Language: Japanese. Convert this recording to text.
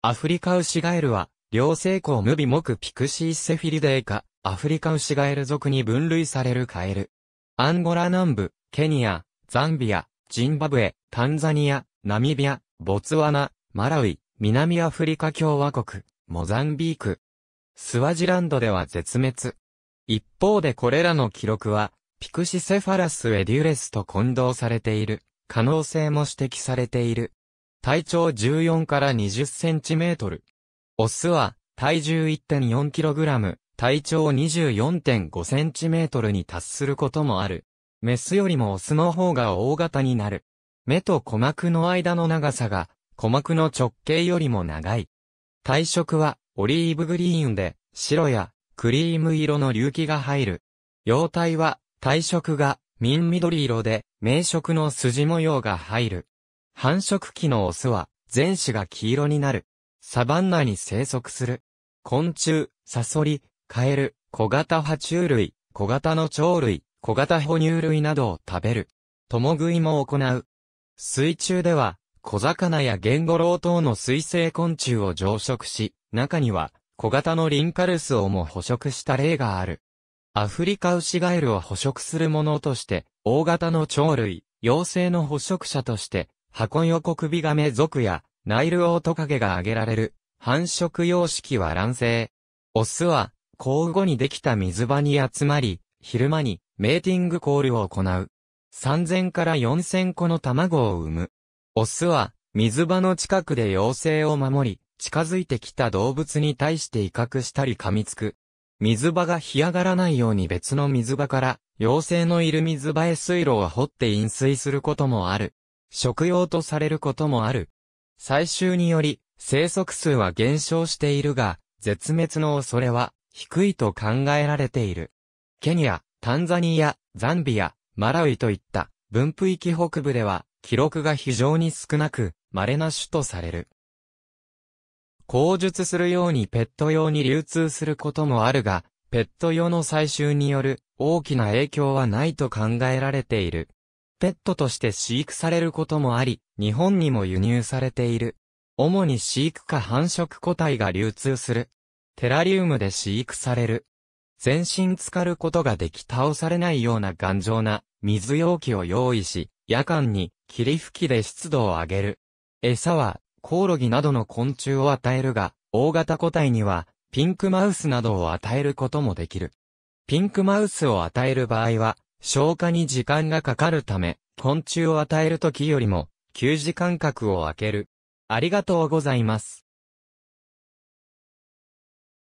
アフリカウシガエルは、両性項無微目ピクシーセフィリデーか、アフリカウシガエル属に分類されるカエル。アンゴラ南部、ケニア、ザンビア、ジンバブエ、タンザニア、ナミビア、ボツワナ、マラウイ、南アフリカ共和国、モザンビーク。スワジランドでは絶滅。一方でこれらの記録は、ピクシセファラス・エデュレスと混同されている、可能性も指摘されている。体長14から20センチメートル。オスは、体重 1.4kg、体長24.5センチメートルに達することもある。メスよりもオスの方が大型になる。目と鼓膜の間の長さが、鼓膜の直径よりも長い。体色は、オリーブグリーンで、白や、クリーム色の隆起が入る。様体は、体色が、民緑色で、名色の筋模様が入る。繁殖期のオスは、前肢が黄色になる。サバンナに生息する。昆虫、サソリ、カエル、小型爬虫類、小型の鳥類、小型哺乳類などを食べる。共食いも行う。水中では、小魚やゲンゴロウ等の水生昆虫を増殖し、中には、小型のリンカルスをも捕食した例がある。アフリカウシガエルを捕食するものとして、大型の鳥類、幼生の捕食者として、箱横首亀族や、ナイルオートカゲが挙げられる、繁殖様式は卵性。オスは、交互にできた水場に集まり、昼間に、メーティングコールを行う。3000から4000個の卵を産む。オスは、水場の近くで妖精を守り、近づいてきた動物に対して威嚇したり噛みつく。水場が干上がらないように別の水場から、妖精のいる水場へ水路を掘って飲水することもある。食用とされることもある。採集により、生息数は減少しているが、絶滅の恐れは低いと考えられている。ケニア、タンザニア、ザンビア、マラウイといった分布域北部では記録が非常に少なく、稀な種とされる。口述するようにペット用に流通することもあるが、ペット用の採集による大きな影響はないと考えられている。ペットとして飼育されることもあり、日本にも輸入されている。主に飼育か繁殖個体が流通する。テラリウムで飼育される。全身浸かることができ倒されないような頑丈な水容器を用意し、夜間に霧吹きで湿度を上げる。餌はコオロギなどの昆虫を与えるが、大型個体にはピンクマウスなどを与えることもできる。ピンクマウスを与える場合は、消化に時間がかかるため、昆虫を与える時よりも、給時間隔を空ける。ありがとうございます。